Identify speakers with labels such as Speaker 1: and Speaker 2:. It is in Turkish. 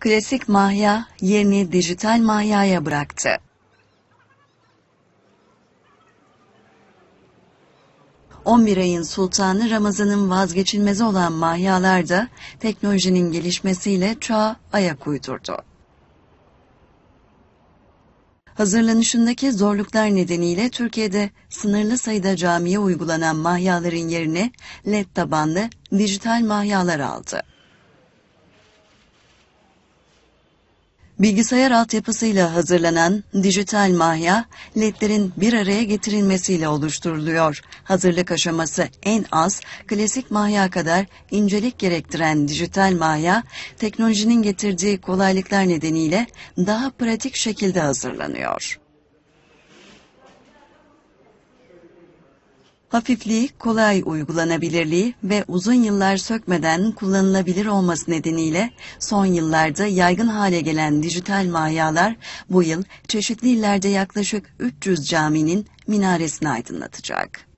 Speaker 1: klasik mahya yerini dijital mahyaya bıraktı. On bir ayın sultanı Ramazan'ın vazgeçilmezi olan mahyalar da teknolojinin gelişmesiyle çağa
Speaker 2: ayak uydurdu.
Speaker 1: Hazırlanışındaki zorluklar nedeniyle Türkiye'de sınırlı sayıda camiye uygulanan mahyaların yerine led tabanlı dijital mahyalar aldı. Bilgisayar altyapısıyla hazırlanan dijital mahya, ledlerin bir araya getirilmesiyle oluşturuluyor. Hazırlık aşaması en az klasik mahya kadar incelik gerektiren dijital mahya, teknolojinin getirdiği kolaylıklar nedeniyle daha pratik şekilde hazırlanıyor. hafifliği, kolay uygulanabilirliği ve uzun yıllar sökmeden kullanılabilir olması nedeniyle son yıllarda yaygın hale gelen dijital mayalar bu yıl çeşitli illerde yaklaşık 300 caminin minaresini aydınlatacak.